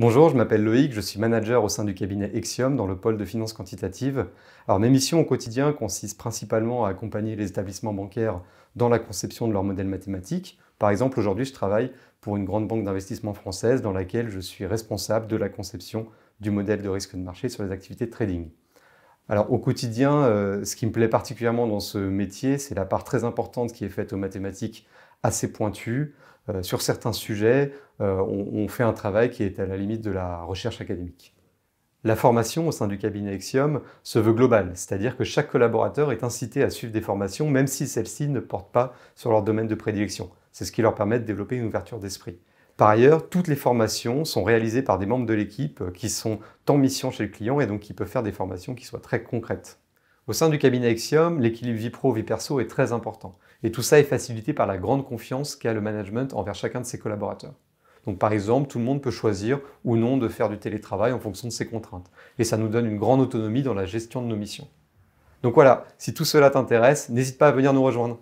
Bonjour, je m'appelle Loïc, je suis manager au sein du cabinet Exium dans le pôle de finances quantitatives. Alors mes missions au quotidien consistent principalement à accompagner les établissements bancaires dans la conception de leurs modèle mathématiques. Par exemple, aujourd'hui, je travaille pour une grande banque d'investissement française dans laquelle je suis responsable de la conception du modèle de risque de marché sur les activités de trading. Alors au quotidien, euh, ce qui me plaît particulièrement dans ce métier, c'est la part très importante qui est faite aux mathématiques assez pointu. Euh, sur certains sujets, euh, on, fait un travail qui est à la limite de la recherche académique. La formation au sein du cabinet Axiom se veut globale, c'est-à-dire que chaque collaborateur est incité à suivre des formations, même si celles-ci ne portent pas sur leur domaine de prédilection. C'est ce qui leur permet de développer une ouverture d'esprit. Par ailleurs, toutes les formations sont réalisées par des membres de l'équipe euh, qui sont en mission chez le client et donc qui peuvent faire des formations qui soient très concrètes. Au sein du cabinet Axiom, l'équilibre vie pro-vie perso est très important. Et tout ça est facilité par la grande confiance qu'a le management envers chacun de ses collaborateurs. Donc par exemple, tout le monde peut choisir ou non de faire du télétravail en fonction de ses contraintes. Et ça nous donne une grande autonomie dans la gestion de nos missions. Donc voilà, si tout cela t'intéresse, n'hésite pas à venir nous rejoindre.